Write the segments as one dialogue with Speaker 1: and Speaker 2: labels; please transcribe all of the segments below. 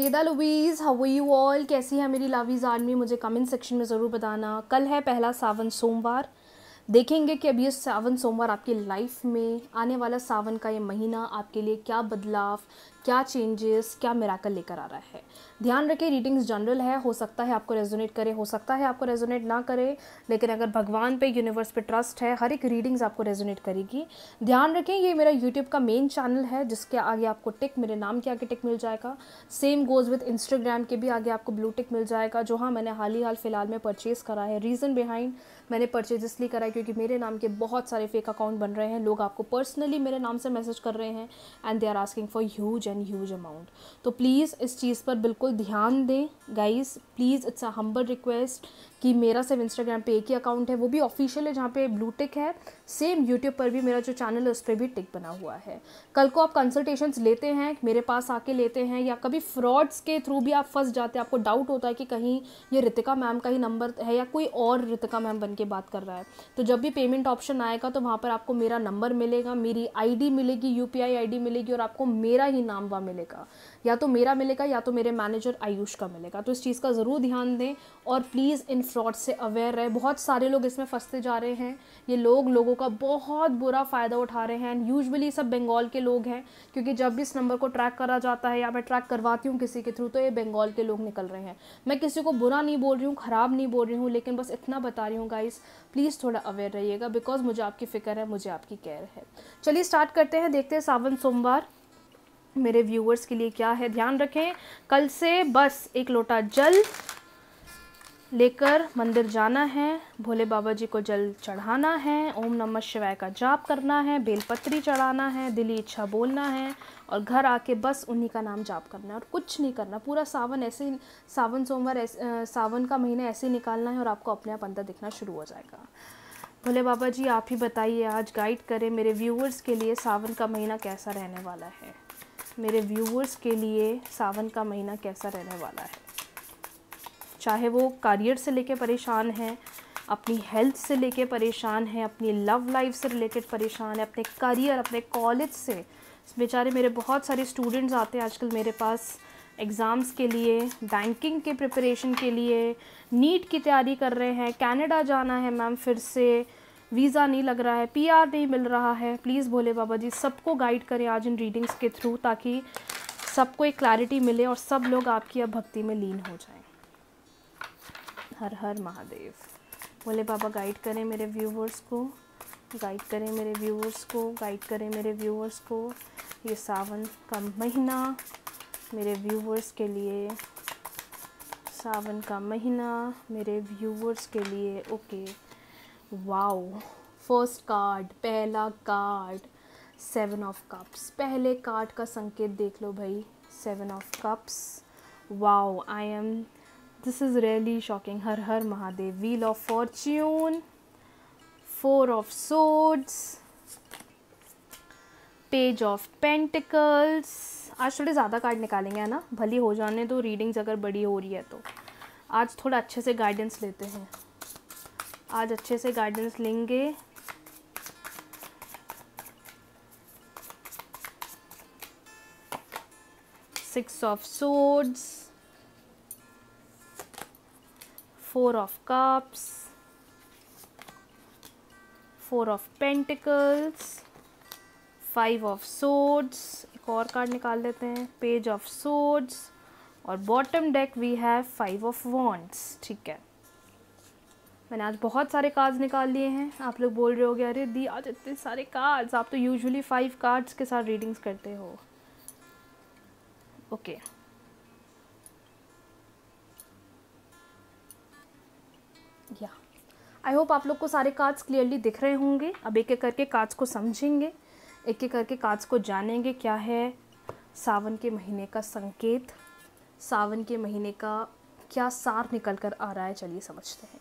Speaker 1: हेदा lovies how you all कैसी है मेरी लावीज़ आर्मी मुझे कमेंट सेक्शन में ज़रूर बताना कल है पहला सावन सोमवार देखेंगे कि अब ये सावन सोमवार आपकी लाइफ में आने वाला सावन का ये महीना आपके लिए क्या बदलाव क्या चेंजेस क्या मिराकल लेकर आ रहा है ध्यान रखें रीडिंग्स जनरल है हो सकता है आपको रेजोनेट करे हो सकता है आपको रेजोनेट ना करे लेकिन अगर भगवान पे यूनिवर्स पे ट्रस्ट है हर एक रीडिंग्स आपको रेजोनेट करेगी ध्यान रखें ये मेरा यूट्यूब का मेन चैनल है जिसके आगे आपको टिक मेरे नाम के आगे टिक मिल जाएगा सेम गोज़ विथ इंस्टाग्राम के भी आगे आपको ब्लू टिक मिल जाएगा जो हाँ मैंने हाल ही हाल फिलहाल में परचेज़ करा है रीज़न बिहाइंड मैंने परचेज इसलिए करा क्योंकि मेरे नाम के बहुत सारे फेक अकाउंट बन रहे हैं लोग आपको पर्सनली मेरे नाम से मैसेज कर रहे हैं and they are asking for huge and huge amount तो प्लीज़ इस चीज़ पर बिल्कुल ध्यान दें guys please it's a humble request कि मेरा सिर्फ इंस्टाग्राम पे एक ही अकाउंट है वो भी ऑफिशियल है जहाँ पे ब्लू टिक है सेम यूट्यूब पर भी मेरा जो चैनल है उस पर भी टिक बना हुआ है कल को आप कंसल्टेशंस लेते हैं मेरे पास आके लेते हैं या कभी फ्रॉड्स के थ्रू भी आप फंस जाते हैं आपको डाउट होता है कि कहीं ये रितिका मैम का ही नंबर है या कोई और रितिका मैम बन के बात कर रहा है तो जब भी पेमेंट ऑप्शन आएगा तो वहाँ पर आपको मेरा नंबर मिलेगा मेरी आई मिलेगी यूपीआई आईडी मिलेगी और आपको मेरा ही नाम वहाँ मिलेगा या तो मेरा मिलेगा या तो मेरे मैनेजर आयुष का मिलेगा तो इस चीज़ का ज़रूर ध्यान दें और प्लीज़ इन फ्रॉड से अवेयर रहे बहुत सारे लोग इसमें फंसते जा रहे हैं ये लोग लोगों का बहुत बुरा फ़ायदा उठा रहे हैं एंड यूजली सब बंगाल के लोग हैं क्योंकि जब भी इस नंबर को ट्रैक करा जाता है या मैं ट्रैक करवाती हूँ किसी के थ्रू तो ये बंगाल के लोग निकल रहे हैं मैं किसी को बुरा नहीं बोल रही हूँ ख़राब नहीं बोल रही हूँ लेकिन बस इतना बता रही हूँ गाइस प्लीज़ थोड़ा अवेयर रहिएगा बिकॉज मुझे आपकी फ़िक्र है मुझे आपकी केयर है चलिए स्टार्ट करते हैं देखते हैं सावन सोमवार मेरे व्यूअर्स के लिए क्या है ध्यान रखें कल से बस एक लोटा जल लेकर मंदिर जाना है भोले बाबा जी को जल चढ़ाना है ओम नमः शिवाय का जाप करना है बेलपत्री चढ़ाना है दिली इच्छा बोलना है और घर आके बस उन्हीं का नाम जाप करना है और कुछ नहीं करना पूरा सावन ऐसे सावन सोमवार ऐसे सावन का महीना ऐसे ही निकालना है और आपको अपने आप अंदर दिखना शुरू हो जाएगा भोले बाबा जी आप ही बताइए आज गाइड करें मेरे व्यूअर्स के लिए सावन का महीना कैसा रहने वाला है मेरे व्यूअर्स के लिए सावन का महीना कैसा रहने वाला है चाहे वो करियर से लेके परेशान हैं अपनी हेल्थ से लेके परेशान हैं अपनी लव लाइफ से रिलेटेड परेशान है अपने करियर अपने कॉलेज से बेचारे मेरे बहुत सारे स्टूडेंट्स आते हैं आजकल मेरे पास एग्ज़ाम्स के लिए बैंकिंग के प्रिपरेशन के लिए नीट की तैयारी कर रहे हैं कनाडा जाना है मैम फिर से वीज़ा नहीं लग रहा है पीआर नहीं मिल रहा है प्लीज़ भोले बाबा जी सबको गाइड करें आज इन रीडिंग्स के थ्रू ताकि सबको एक क्लैरिटी मिले और सब लोग आपकी अब भक्ति में लीन हो जाएं हर हर महादेव बोले बाबा गाइड करें मेरे व्यूवर्स को गाइड करें मेरे व्यूवर्स को गाइड करें मेरे व्यूवर्स को ये सावन का महीना मेरे व्यूवर्स के लिए सावन का महीना मेरे व्यूवर्स के लिए ओके वाओ फर्स्ट कार्ड पहला कार्ड सेवन ऑफ कप्स पहले कार्ड का संकेत देख लो भाई seven of cups wow I am this is really shocking हर हर Mahadev wheel of fortune four of swords page of pentacles आज थोड़े ज़्यादा कार्ड निकालेंगे है ना भली हो जाने तो रीडिंग्स अगर बड़ी हो रही है तो आज थोड़ा अच्छे से गाइडेंस लेते हैं आज अच्छे से गाइडेंस लेंगे six of swords four of cups four of pentacles five of swords एक और कार्ड निकाल लेते हैं पेज ऑफ सोड्स और bottom deck we have five of wands ठीक है मैंने आज बहुत सारे कार्ड्स निकाल लिए हैं आप लोग बोल रहे हो गए अरे दी आज इतने सारे कार्ड्स आप तो यूजुअली फाइव कार्ड्स के साथ रीडिंग्स करते हो ओके okay. आई होप आप लोग को सारे कार्ड्स क्लियरली दिख रहे होंगे अब एक एक करके कार्ड्स को समझेंगे एक एक करके कार्ड्स को जानेंगे क्या है सावन के महीने का संकेत सावन के महीने का क्या सार निकल कर आ रहा है चलिए समझते हैं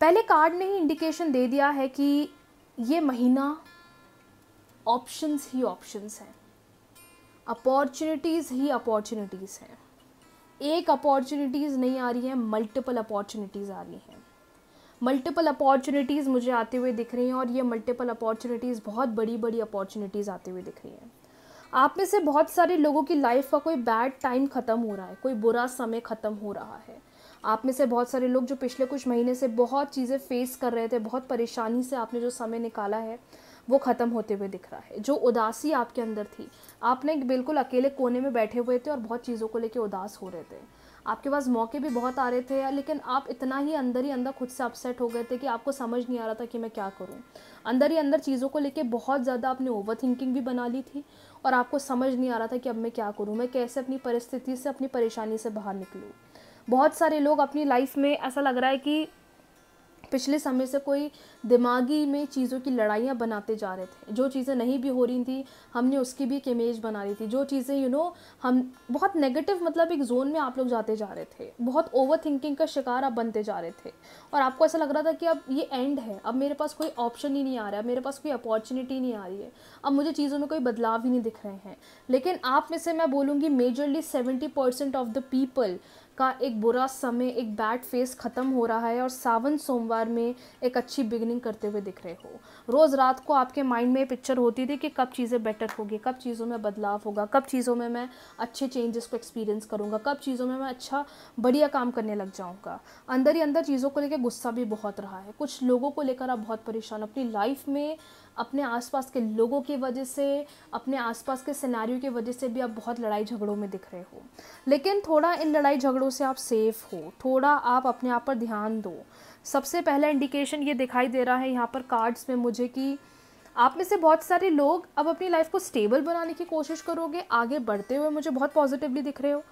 Speaker 1: पहले कार्ड ने ही इंडिकेशन दे दिया है कि ये महीना ऑप्शंस ही ऑप्शंस हैं अपॉर्चुनिटीज़ ही अपॉर्चुनिटीज़ हैं एक अपॉर्चुनिटीज़ नहीं आ रही हैं मल्टीपल अपॉर्चुनिटीज़ आ रही हैं मल्टीपल अपॉर्चुनिटीज़ मुझे आते हुए दिख रही हैं और ये मल्टीपल अपॉर्चुनिटीज़ बहुत बड़ी बड़ी अपॉर्चुनिटीज़ आते हुए दिख रही हैं आप में से बहुत सारे लोगों की लाइफ का कोई बैड टाइम ख़त्म हो रहा है कोई बुरा समय ख़त्म हो रहा है आप में से बहुत सारे लोग जो पिछले कुछ महीने से बहुत चीज़ें फेस कर रहे थे बहुत परेशानी से आपने जो समय निकाला है वो ख़त्म होते हुए दिख रहा है जो उदासी आपके अंदर थी आपने बिल्कुल अकेले कोने में बैठे हुए थे और बहुत चीज़ों को लेकर उदास हो रहे थे आपके पास मौके भी बहुत आ रहे थे लेकिन आप इतना ही अंदर ही अंदर खुद से अपसेट हो गए थे कि आपको समझ नहीं आ रहा था कि मैं क्या करूँ अंदर ही अंदर चीज़ों को लेके बहुत ज़्यादा आपने ओवर थिंकिंग भी बना ली थी और आपको समझ नहीं आ रहा था कि अब मैं क्या करूँ मैं कैसे अपनी परिस्थिति से अपनी परेशानी से बाहर निकलूँ बहुत सारे लोग अपनी लाइफ में ऐसा लग रहा है कि पिछले समय से कोई दिमागी में चीज़ों की लड़ाइयाँ बनाते जा रहे थे जो चीज़ें नहीं भी हो रही थी हमने उसकी भी एक इमेज बना रही थी जो चीज़ें यू नो हम बहुत नेगेटिव मतलब एक जोन में आप लोग जाते जा रहे थे बहुत ओवर थिंकिंग का शिकार आप बनते जा रहे थे और आपको ऐसा लग रहा था कि अब ये एंड है अब मेरे पास कोई ऑप्शन ही नहीं आ रहा है मेरे पास कोई अपॉर्चुनिटी नहीं आ रही है अब मुझे चीज़ों में कोई बदलाव ही नहीं दिख रहे हैं लेकिन आप में से मैं बोलूँगी majorly seventy percent of the people का एक बुरा समय एक बैड फेस ख़त्म हो रहा है और सावन सोमवार में एक अच्छी बिगनिंग करते हुए दिख रहे हो रोज़ रात को आपके माइंड में पिक्चर होती थी कि कब चीज़ें बेटर होगी कब चीज़ों में बदलाव होगा कब चीज़ों में मैं अच्छे चेंजेस को एक्सपीरियंस करूँगा कब चीज़ों में मैं अच्छा बढ़िया काम करने लग जाऊँगा अंदर ही अंदर चीज़ों को लेकर गुस्सा भी बहुत रहा है कुछ लोगों को लेकर आप बहुत परेशान अपनी लाइफ में अपने आसपास के लोगों की वजह से अपने आसपास के सिनारियों की वजह से भी आप बहुत लड़ाई झगड़ों में दिख रहे हो लेकिन थोड़ा इन लड़ाई झगड़ों से आप सेफ़ हो थोड़ा आप अपने आप पर ध्यान दो सबसे पहला इंडिकेशन ये दिखाई दे रहा है यहाँ पर कार्ड्स में मुझे कि आप में से बहुत सारे लोग अब अपनी लाइफ को स्टेबल बनाने की कोशिश करोगे आगे बढ़ते हुए मुझे बहुत पॉजिटिवली दिख रहे हो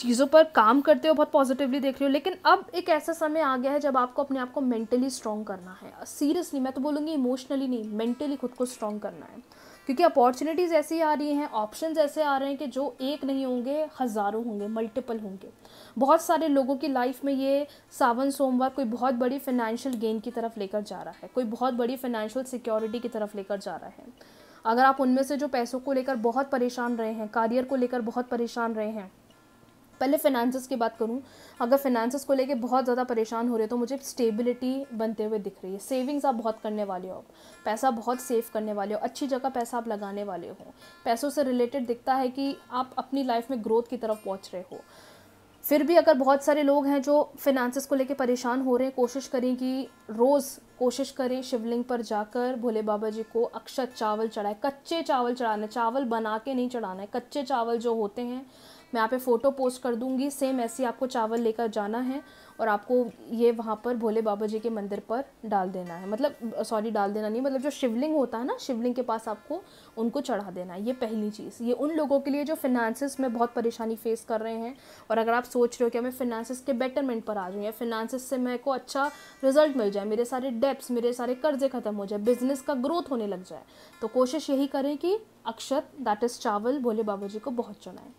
Speaker 1: चीज़ों पर काम करते हो बहुत पॉजिटिवली देख रहे हो लेकिन अब एक ऐसा समय आ गया है जब आपको अपने आप को मेंटली स्ट्रॉन्ग करना है सीरियसली मैं तो बोलूँगी इमोशनली नहीं मेंटली खुद को स्ट्रॉन्ग करना है क्योंकि अपॉर्चुनिटीज़ ऐसी आ रही हैं ऑप्शंस ऐसे आ रहे हैं कि जो एक नहीं होंगे हज़ारों होंगे मल्टीपल होंगे बहुत सारे लोगों की लाइफ में ये सावन सोमवार कोई बहुत बड़ी फाइनेंशियल गेन की तरफ लेकर जा रहा है कोई बहुत बड़ी फाइनेंशियल सिक्योरिटी की तरफ लेकर जा रहा है अगर आप उनमें से जो पैसों को लेकर बहुत परेशान रहे हैं करियर को लेकर बहुत परेशान रहे हैं पहले फिनेंसेस की बात करूँ अगर फिनेंसेस को लेके बहुत ज़्यादा परेशान हो रहे हो तो मुझे स्टेबिलिटी बनते हुए दिख रही है सेविंग्स आप बहुत करने वाले हो पैसा बहुत सेव करने वाले हो अच्छी जगह पैसा आप लगाने वाले हो पैसों से रिलेटेड दिखता है कि आप अपनी लाइफ में ग्रोथ की तरफ पहुँच रहे हो फिर भी अगर बहुत सारे लोग हैं जो फिनेंसेस को लेके परेशान हो रहे हैं कोशिश करें कि रोज़ कोशिश करें शिवलिंग पर जाकर भोले बाबा जी को अक्षत चावल चढ़ाए कच्चे चावल चढ़ाना चावल बना के नहीं चढ़ाना है कच्चे चावल जो होते हैं मैं यहाँ पे फ़ोटो पोस्ट कर दूँगी सेम ऐसे आपको चावल लेकर जाना है और आपको ये वहाँ पर भोले बाबा जी के मंदिर पर डाल देना है मतलब सॉरी डाल देना नहीं मतलब जो शिवलिंग होता है ना शिवलिंग के पास आपको उनको चढ़ा देना है ये पहली चीज़ ये उन लोगों के लिए जो फिनांसिस में बहुत परेशानी फेस कर रहे हैं और अगर आप सोच रहे हो कि मैं फिनांसिस के बेटरमेंट पर आ जाऊँ या फिनांसिस से मेरे को अच्छा रिजल्ट मिल जाए मेरे सारे डेप्स मेरे सारे कर्जे ख़त्म हो जाए बिजनेस का ग्रोथ होने लग जाए तो कोशिश यही करें कि अक्षत दैट इज़ चावल भोले बाबा जी को बहुत चुनाएं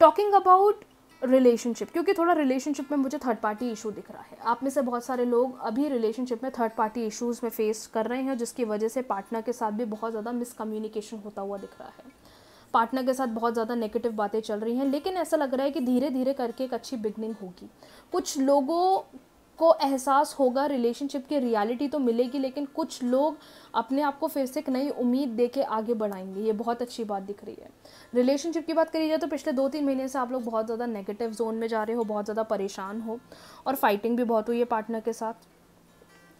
Speaker 1: टॉकिंग अबाउट रिलेशनशिप क्योंकि थोड़ा रिलेशनशिप में मुझे थर्ड पार्टी इशू दिख रहा है आप में से बहुत सारे लोग अभी रिलेशनशिप में थर्ड पार्टी इशूज़ में फेस कर रहे हैं जिसकी वजह से पार्टनर के साथ भी बहुत ज़्यादा मिसकम्युनिकेशन होता हुआ दिख रहा है पार्टनर के साथ बहुत ज़्यादा नेगेटिव बातें चल रही हैं लेकिन ऐसा लग रहा है कि धीरे धीरे करके एक अच्छी बिगनिंग होगी कुछ लोगों को एहसास होगा रिलेशनशिप की रियलिटी तो मिलेगी लेकिन कुछ लोग अपने आप को फिर से एक नई उम्मीद दे के आगे बढ़ाएंगे ये बहुत अच्छी बात दिख रही है रिलेशनशिप की बात करी जाए तो पिछले दो तीन महीने से आप लोग बहुत ज़्यादा नेगेटिव जोन में जा रहे हो बहुत ज़्यादा परेशान हो और फाइटिंग भी बहुत हुई है पार्टनर के साथ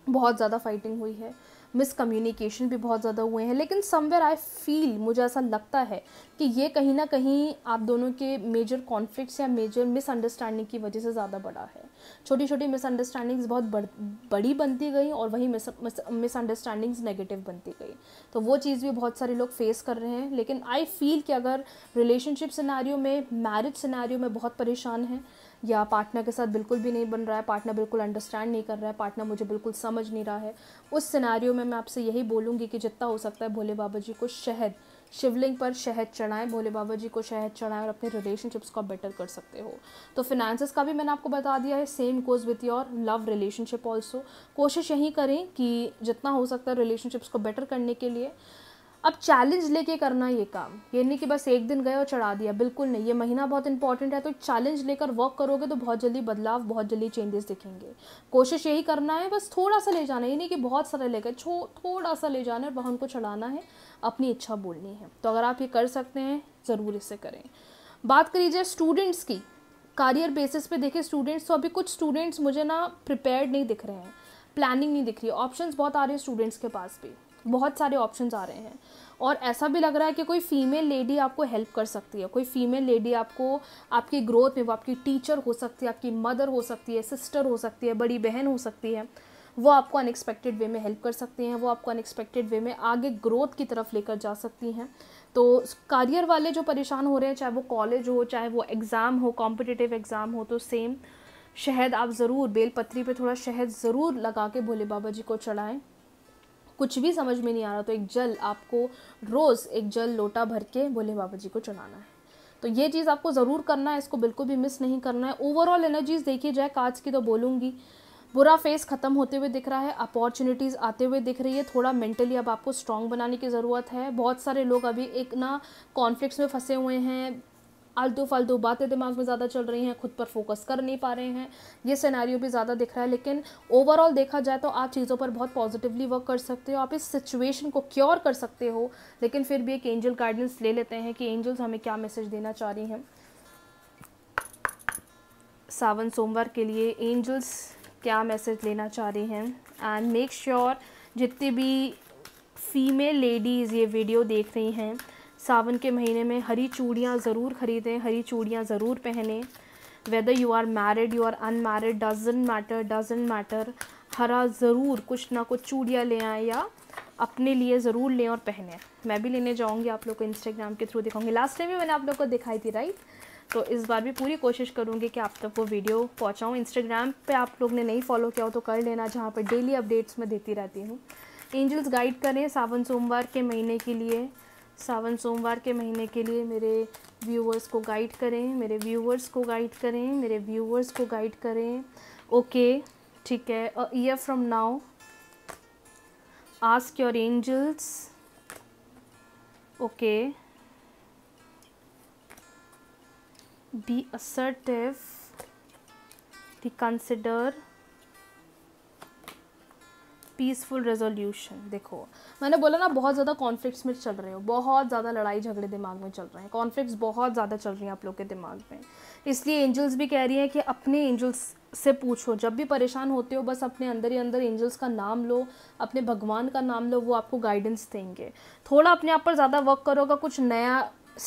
Speaker 1: बहुत ज़्यादा फाइटिंग हुई है मिसकम्युनिकेशन भी बहुत ज़्यादा हुए हैं लेकिन समवेयर आई फील मुझे ऐसा लगता है कि ये कहीं ना कहीं आप दोनों के मेजर कॉन्फ्लिक्ट्स या मेजर मिसअंडरस्टैंडिंग की वजह से ज़्यादा बड़ा है छोटी छोटी मिसअंडरस्टैंडिंग्स बहुत बड़, बड़ी बनती गई और वही मिसअंडरस्टैंडिंग्स नेगेटिव बनती गई तो वो चीज़ भी बहुत सारे लोग फेस कर रहे हैं लेकिन आई फील कि अगर रिलेशनशिप सिनारियों में मैरिज सिनारियों में बहुत परेशान है या पार्टनर के साथ बिल्कुल भी नहीं बन रहा है पार्टनर बिल्कुल अंडरस्टैंड नहीं कर रहा है पार्टनर मुझे बिल्कुल समझ नहीं रहा है उस सिनारियों में मैं आपसे यही बोलूँगी कि जितना हो सकता है भोले बाबा जी को शहद शिवलिंग पर शहद चढ़ाएं भोले बाबा जी को शहद चढ़ाएं और अपने रिलेशनशिप्स को बेटर कर सकते हो तो फिनेंसिस का भी मैंने आपको बता दिया है same goes with your love relationship also कोशिश यही करें कि जितना हो सकता है रिलेशनशिप्स को बेटर करने के लिए अब चैलेंज लेके करना ये काम ये नहीं कि बस एक दिन गए और चढ़ा दिया बिल्कुल नहीं ये महीना बहुत इंपॉर्टेंट है तो चैलेंज लेकर वर्क करोगे तो बहुत जल्दी बदलाव बहुत जल्दी चेंजेस दिखेंगे कोशिश यही करना है बस थोड़ा सा ले जाना ये नहीं कि बहुत सारा लेकर छो थोड़ा सा ले जाना है वहाँ उनको चढ़ाना है अपनी इच्छा बोलनी है तो अगर आप ये कर सकते हैं ज़रूर इसे करें बात करीजिए स्टूडेंट्स की करियर बेसिस पे देखें स्टूडेंट्स तो अभी कुछ स्टूडेंट्स मुझे ना प्रिपेयर्ड नहीं दिख रहे हैं प्लानिंग नहीं दिख रही है ऑप्शंस बहुत आ रहे हैं स्टूडेंट्स के पास भी बहुत सारे ऑप्शन आ रहे हैं और ऐसा भी लग रहा है कि कोई फीमेल लेडी आपको हेल्प कर सकती है कोई फीमेल लेडी आपको आपकी ग्रोथ में वो आपकी टीचर हो सकती है आपकी मदर हो सकती है सिस्टर हो सकती है बड़ी बहन हो सकती है वो आपको अनएक्सपेक्टेड वे में हेल्प कर सकती हैं वो आपको अनएक्सपेक्टेड वे में आगे ग्रोथ की तरफ लेकर जा सकती हैं तो करियर वाले जो परेशान हो रहे हैं चाहे वो कॉलेज हो चाहे वो एग्ज़ाम हो कॉम्पिटिटिव एग्ज़ाम हो तो सेम शहद आप ज़रूर बेलपत्री पे थोड़ा शहद ज़रूर लगा के भोले बाबा जी को चढ़ाएं कुछ भी समझ में नहीं आ रहा तो एक जल आपको रोज़ एक जल लोटा भर के भोले बाबा जी को चढ़ाना है तो ये चीज़ आपको ज़रूर करना है इसको बिल्कुल भी मिस नहीं करना है ओवरऑल एनर्जीज़ देखी जाए काज की तो बोलूँगी बुरा फेस ख़त्म होते हुए दिख रहा है अपॉर्चुनिटीज़ आते हुए दिख रही है थोड़ा मेंटली अब आपको स्ट्रांग बनाने की ज़रूरत है बहुत सारे लोग अभी एक ना कॉन्फ्लिक्ट में फंसे हुए हैं आलतू फालतू बातें दिमाग में ज़्यादा चल रही हैं खुद पर फोकस कर नहीं पा रहे हैं ये सिनेरियो भी ज़्यादा दिख रहा है लेकिन ओवरऑल देखा जाए तो आप चीज़ों पर बहुत पॉजिटिवली वर्क कर सकते हो आप इस सिचुएशन को क्योर कर सकते हो लेकिन फिर भी एक एंजल गाइडेंस ले लेते हैं कि एंजल्स हमें क्या मैसेज देना चाह रही हैं सावन सोमवार के लिए एंजल्स क्या मैसेज लेना चाह रही हैं एंड मेक श्योर जितनी भी फीमेल लेडीज़ ये वीडियो देख रही हैं सावन के महीने में हरी चूड़ियाँ ज़रूर ख़रीदें हरी चूड़ियाँ ज़रूर पहनें whether you are married you are unmarried doesn't matter doesn't matter हरा ज़रूर कुछ ना कुछ चूड़ियाँ ले आएँ या अपने लिए ज़रूर लें और पहने मैं भी लेने जाऊँगी आप लोग को इंस्टाग्राम के थ्रू दिखाऊँगी लास्ट टाइम भी मैंने आप लोग को दिखाई थी राइट तो इस बार भी पूरी कोशिश करूँगी कि आप तक वो वीडियो पहुँचाऊँ इंस्टाग्राम पे आप लोग ने नहीं फॉलो किया हो तो कर लेना जहाँ पर डेली अपडेट्स मैं देती रहती हूँ एंजल्स गाइड करें सावन सोमवार के महीने के लिए सावन सोमवार के महीने के लिए मेरे व्यूवर्स को गाइड करें मेरे व्यूवर्स को गाइड करें मेरे व्यूवर्स को गाइड करें ओके ठीक है a year from now ask your angels okay be assertive consider peaceful resolution देखो मैंने बोला ना बहुत ज़्यादा कॉन्फ्लिक्ट्स में चल रहे हो बहुत ज़्यादा लड़ाई झगड़े दिमाग में चल रहे हैं कॉन्फ्लिक्ट्स बहुत ज़्यादा चल रही हैं आप लोग के दिमाग में इसलिए एंजल्स भी कह रही हैं कि अपने एंजल्स से पूछो जब भी परेशान होते हो बस अपने अंदर ही अंदर एंजल्स का नाम लो अपने भगवान का नाम लो वो आपको गाइडेंस देंगे थोड़ा अपने आप पर ज़्यादा वर्क करोगा कुछ नया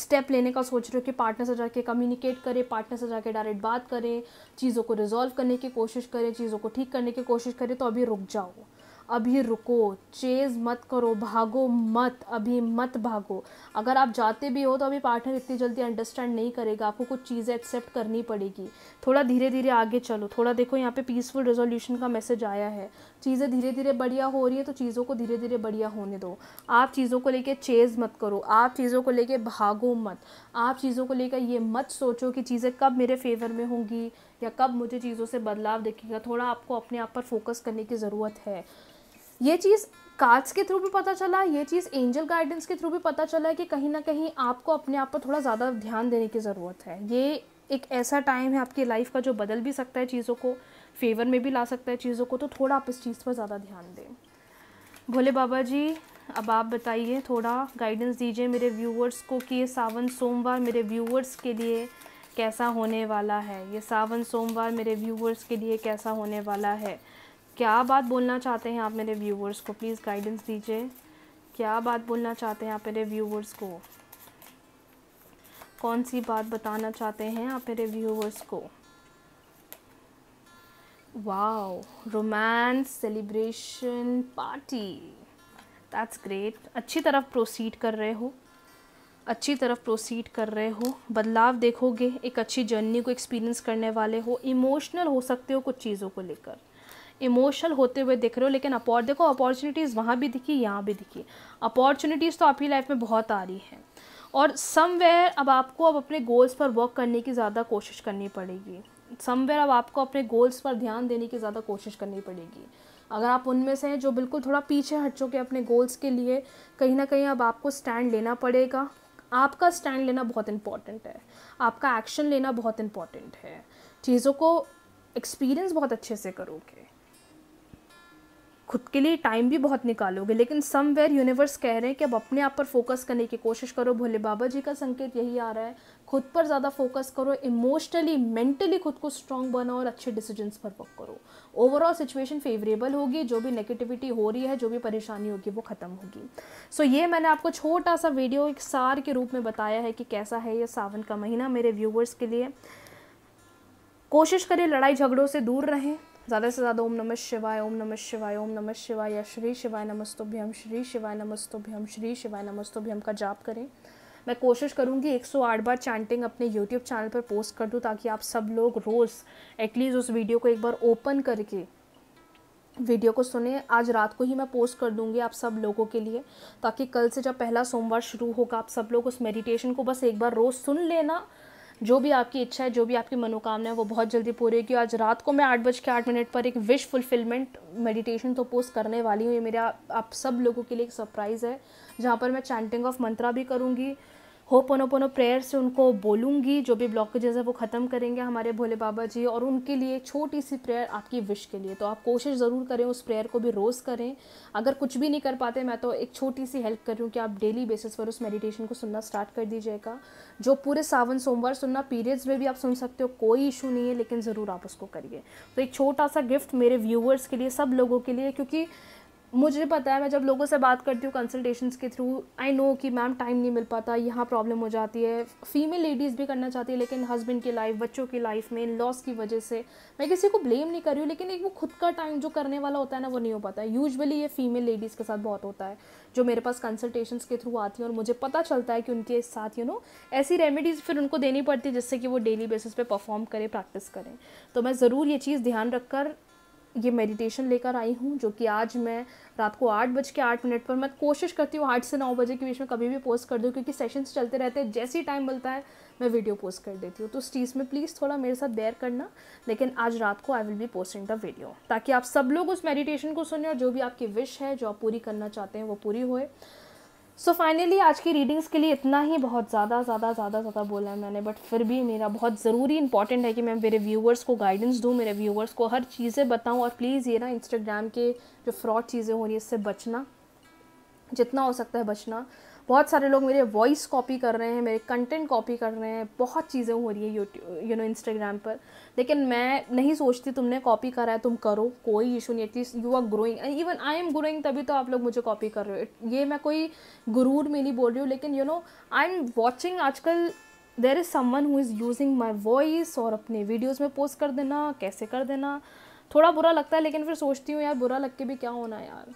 Speaker 1: स्टेप लेने का सोच रहे हो कि पार्टनर से जाके कम्युनिकेट करें पार्टनर से जाके डायरेक्ट बात करें चीज़ों को रिजॉल्व करने की कोशिश करें चीज़ों को ठीक करने की कोशिश करें तो अभी रुक जाओ अभी रुको चेज़ मत करो भागो मत अभी मत भागो अगर आप जाते भी हो तो अभी पार्टनर इतनी जल्दी अंडरस्टैंड नहीं करेगा आपको कुछ चीज़ें एक्सेप्ट करनी पड़ेगी थोड़ा धीरे धीरे आगे चलो थोड़ा देखो यहाँ पे पीसफुल रेजोल्यूशन का मैसेज आया है चीज़ें धीरे धीरे बढ़िया हो रही है तो चीज़ों को धीरे धीरे बढ़िया होने दो आप चीज़ों को लेके चेज़ मत करो आप चीज़ों को लेके भागो मत आप चीज़ों को लेकर ये मत सोचो कि चीज़ें कब मेरे फेवर में होंगी या कब मुझे चीज़ों से बदलाव दिखेगा थोड़ा आपको अपने आप पर फोकस करने की ज़रूरत है ये चीज़ कार्ड्स के थ्रू भी पता चला ये चीज़ एंजल गाइडेंस के थ्रू भी पता चला है कि कहीं ना कहीं आपको अपने आप पर थोड़ा ज़्यादा ध्यान देने की ज़रूरत है ये एक ऐसा टाइम है आपकी लाइफ का जो बदल भी सकता है चीज़ों को फेवर में भी ला सकता है चीज़ों को तो थोड़ा आप इस चीज़ पर ज़्यादा ध्यान दें भोले बाबा जी अब आप बताइए थोड़ा गाइडेंस दीजिए मेरे व्यूवर्स को कि ये सावन सोमवार मेरे व्यूवर्स के लिए कैसा होने वाला है ये सावन सोमवार मेरे व्यूवर्स के लिए कैसा होने वाला है क्या बात बोलना चाहते हैं आप मेरे व्यूवर्स को प्लीज़ गाइडेंस दीजिए क्या बात बोलना चाहते हैं आप मेरे व्यूवर्स को कौन सी बात बताना चाहते हैं आप मेरे व्यूवर्स को wow romance celebration party that's great अच्छी तरफ प्रोसीड कर रहे हो अच्छी तरफ प्रोसीड कर रहे हो बदलाव देखोगे एक अच्छी जर्नी को एक्सपीरियंस करने वाले हो इमोशनल हो सकते हो कुछ चीज़ों को लेकर इमोशनल होते हुए दिख रहे हो लेकिन अपॉर देखो अपॉर्चुनिटीज़ वहाँ भी दिखी यहाँ भी दिखी अपॉर्चुनिटीज़ तो आपकी लाइफ में बहुत आ रही हैं और समवेयर अब आपको अब अपने गोल्स पर वर्क करने की ज़्यादा कोशिश करनी पड़ेगी समवेयर अब आपको अपने गोल्स पर ध्यान देने की ज़्यादा कोशिश करनी पड़ेगी अगर आप उनमें से हैं जो बिल्कुल थोड़ा पीछे हट चुके अपने गोल्स के लिए कहीं ना कहीं अब आपको स्टैंड लेना पड़ेगा आपका स्टैंड लेना बहुत इम्पॉर्टेंट है आपका एक्शन लेना बहुत इम्पॉर्टेंट है चीज़ों को एक्सपीरियंस बहुत अच्छे से करोगे खुद के लिए टाइम भी बहुत निकालोगे लेकिन सम वेयर यूनिवर्स कह रहे हैं कि अब अपने आप पर फोकस करने की कोशिश करो भोले बाबा जी का संकेत यही आ रहा है खुद पर ज़्यादा फोकस करो इमोशनली मेंटली खुद को स्ट्रांग बनाओ और अच्छे डिसीजंस पर वर्क करो ओवरऑल सिचुएशन फेवरेबल होगी जो भी नेगेटिविटी हो रही है जो भी परेशानी होगी वो ख़त्म होगी सो so, ये मैंने आपको छोटा सा वीडियो एक सार के रूप में बताया है कि कैसा है ये सावन का महीना मेरे व्यूवर्स के लिए कोशिश करें लड़ाई झगड़ों से दूर रहें ज़्यादा से ज़्यादा ओम नमः शिवाय ओम नमः शिवाय ओम नमः शिवाय या श्री शिवाय नमस्तोभ्यम श्री शिवाय नमस्तोभ्यम श्री शिवाय नमस्तोभ्यम का जाप करें मैं कोशिश करूँगी 108 बार चैंटिंग अपने यूट्यूब चैनल पर पोस्ट कर दूँ ताकि आप सब लोग रोज़ एटलीस्ट उस वीडियो को एक बार ओपन करके वीडियो को सुने आज रात को ही मैं पोस्ट कर दूंगी आप सब लोगों के लिए ताकि कल से जब पहला सोमवार शुरू होगा आप सब लोग उस मेडिटेशन को बस एक बार रोज़ सुन लेना जो भी आपकी इच्छा है जो भी आपकी मनोकामना है वो बहुत जल्दी पूरी होगी आज रात को मैं आठ बज के आठ मिनट पर एक विश फुलफिलमेंट मेडिटेशन तो पोस्ट करने वाली हूँ ये मेरा आप सब लोगों के लिए एक सरप्राइज़ है जहाँ पर मैं चैंटिंग ऑफ मंत्रा भी करूँगी हो पोनोपोनो प्रेयर से उनको बोलूँगी जो भी ब्लॉकेजेस है वो ख़त्म करेंगे हमारे भोले बाबा जी और उनके लिए एक छोटी सी प्रेयर आपकी विश के लिए तो आप कोशिश ज़रूर करें उस प्रेयर को भी रोज़ करें अगर कुछ भी नहीं कर पाते मैं तो एक छोटी सी हेल्प कर रही हूँ कि आप डेली बेसिस पर उस मेडिटेशन को सुनना स्टार्ट कर दीजिएगा जो पूरे सावन सोमवार सुनना पीरियड्स में भी आप सुन सकते हो कोई इशू नहीं है लेकिन ज़रूर आप उसको करिए तो एक छोटा सा गिफ्ट मेरे व्यूवर्स के लिए सब लोगों के लिए क्योंकि मुझे पता है मैं जब लोगों से बात करती हूँ कंसल्टेशन के थ्रू आई नो कि मैम टाइम नहीं मिल पाता यहाँ प्रॉब्लम हो जाती है फीमेल लेडीज़ भी करना चाहती है लेकिन हस्बैंड की लाइफ बच्चों की लाइफ में लॉस की वजह से मैं किसी को ब्लेम नहीं कर रही हूँ लेकिन एक वो खुद का टाइम जो करने वाला होता है ना वो नहीं हो पाता है यूजअली ये फीमेल लेडीज़ के साथ बहुत होता है जो मेरे पास कंसल्टेशन के थ्रू आती हैं और मुझे पता चलता है कि उनके साथ यू नो ऐसी रेमेडीज़ फिर उनको देनी पड़ती है जिससे कि वो डेली बेसिस पे परफॉर्म करें प्रैक्टिस करें तो मैं ज़रूर ये चीज़ ध्यान रखकर ये मेडिटेशन लेकर आई हूँ जो कि आज मैं रात को आठ बज के आठ मिनट पर मैं कोशिश करती हूँ आठ से नौ बजे के बीच में कभी भी पोस्ट कर दूँ क्योंकि सेशंस चलते रहते हैं जैसे ही टाइम मिलता है मैं वीडियो पोस्ट कर देती हूँ तो उस चीज़ में प्लीज़ थोड़ा मेरे साथ बेयर करना लेकिन आज रात को I will be posting the video ताकि आप सब लोग उस मेडिटेशन को सुने और जो भी आपकी विश है जो आप पूरी करना चाहते हैं वो पूरी होए सो so फाइनली आज की रीडिंग्स के लिए इतना ही बहुत ज़्यादा ज़्यादा ज़्यादा ज़्यादा बोला है मैंने बट फिर भी मेरा बहुत ज़रूरी इंपॉर्टेंट है कि मैं मेरे व्यूवर्स को गाइडेंस दूँ मेरे व्यूवर्स को हर चीज़ें बताऊँ और प्लीज़ ये ना इंस्टाग्राम के जो फ्रॉड चीज़ें हो रही है इससे बचना जितना हो सकता है बचना बहुत सारे लोग मेरे वॉइस कॉपी कर रहे हैं मेरे कंटेंट कॉपी कर रहे हैं बहुत चीज़ें हो रही है यूट्यूब यू नो इंस्टाग्राम पर लेकिन मैं नहीं सोचती तुमने कॉपी करा है तुम करो कोई इशू नहीं at least you are growing even I am growing तभी तो आप लोग मुझे कॉपी कर रहे हो ये मैं कोई गुरूर में नहीं बोल रही हूँ लेकिन you know I am watching आजकल there is someone who is using my voice और अपने वीडियोज़ में पोस्ट कर देना कैसे कर देना थोड़ा बुरा लगता है लेकिन फिर सोचती हूँ यार बुरा लग के भी क्या होना यार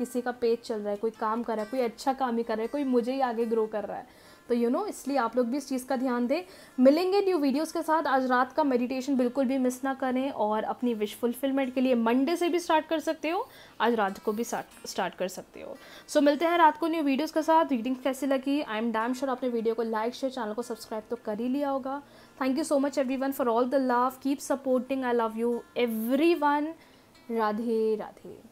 Speaker 1: किसी का पेज चल रहा है कोई काम कर रहा है कोई अच्छा काम ही कर रहा है कोई मुझे ही आगे ग्रो कर रहा है तो यू नो इसलिए आप लोग भी इस चीज़ का ध्यान दें मिलेंगे न्यू वीडियोस के साथ आज रात का मेडिटेशन बिल्कुल भी मिस ना करें और अपनी विश फुलफिलमेंट के लिए मंडे से भी स्टार्ट कर सकते हो आज रात को भी स्टार्ट कर सकते हो सो so, मिलते हैं रात को न्यू वीडियोज़ के साथ रीडिंग कैसी लगी आई एम डैम श्योर आपने वीडियो को लाइक शेयर चैनल को सब्सक्राइब तो कर ही लिया होगा thank you so much everyone for all the love keep supporting I love you everyone Radhe Radhe